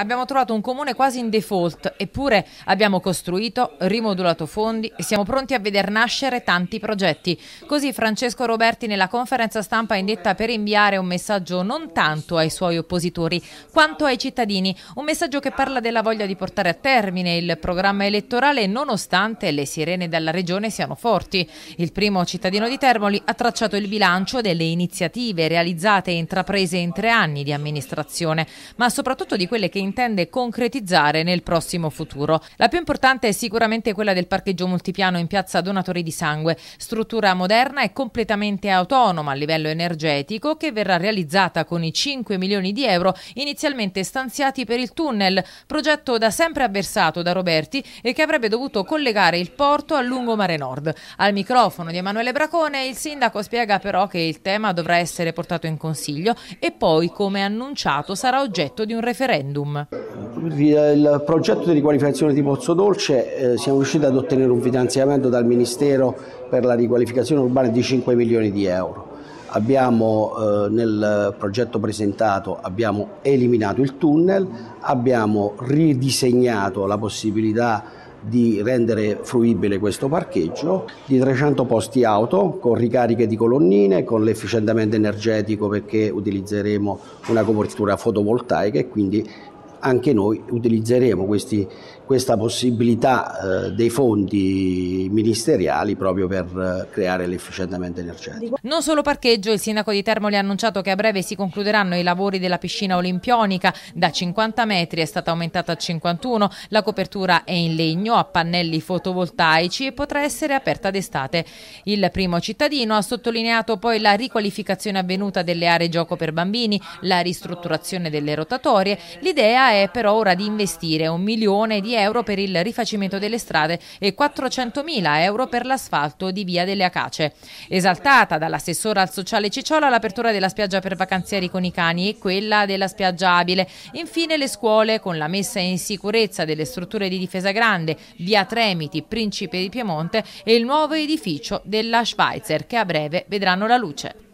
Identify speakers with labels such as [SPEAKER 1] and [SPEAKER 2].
[SPEAKER 1] Abbiamo trovato un comune quasi in default, eppure abbiamo costruito, rimodulato fondi e siamo pronti a veder nascere tanti progetti. Così Francesco Roberti nella conferenza stampa indetta per inviare un messaggio non tanto ai suoi oppositori, quanto ai cittadini, un messaggio che parla della voglia di portare a termine il programma elettorale nonostante le sirene della regione siano forti. Il primo cittadino di Termoli ha tracciato il bilancio delle iniziative realizzate e intraprese in tre anni di amministrazione, ma soprattutto di quelle quelle che intende concretizzare nel prossimo futuro. La più importante è sicuramente quella del parcheggio multipiano in piazza Donatori di Sangue, struttura moderna e completamente autonoma a livello energetico che verrà realizzata con i 5 milioni di euro inizialmente stanziati per il tunnel, progetto da sempre avversato da Roberti e che avrebbe dovuto collegare il porto al lungomare nord. Al microfono di Emanuele Bracone il sindaco spiega però che il tema dovrà essere portato in consiglio e poi, come annunciato, sarà oggetto di un referendum referendum.
[SPEAKER 2] Il progetto di riqualificazione di Pozzo Dolce eh, siamo riusciti ad ottenere un finanziamento dal Ministero per la riqualificazione urbana di 5 milioni di euro. Abbiamo, eh, nel progetto presentato abbiamo eliminato il tunnel, abbiamo ridisegnato la possibilità di rendere fruibile questo parcheggio, di 300 posti auto con ricariche di colonnine, con l'efficientamento energetico perché utilizzeremo una copertura fotovoltaica e quindi anche noi utilizzeremo questi, questa possibilità eh, dei fondi ministeriali proprio per eh, creare l'efficientamento energetico.
[SPEAKER 1] Non solo parcheggio, il sindaco di Termoli ha annunciato che a breve si concluderanno i lavori della piscina olimpionica, da 50 metri è stata aumentata a 51, la copertura è in legno, a pannelli fotovoltaici e potrà essere aperta d'estate. Il primo cittadino ha sottolineato poi la riqualificazione avvenuta delle aree gioco per bambini, la ristrutturazione delle rotatorie, l'idea è però ora di investire un milione di euro per il rifacimento delle strade e 400 mila euro per l'asfalto di via delle Acace. Esaltata dall'assessore al sociale Cicciola l'apertura della spiaggia per vacanzieri con i cani e quella della spiaggia abile. Infine le scuole con la messa in sicurezza delle strutture di difesa grande, via Tremiti, Principe di Piemonte e il nuovo edificio della Schweizer che a breve vedranno la luce.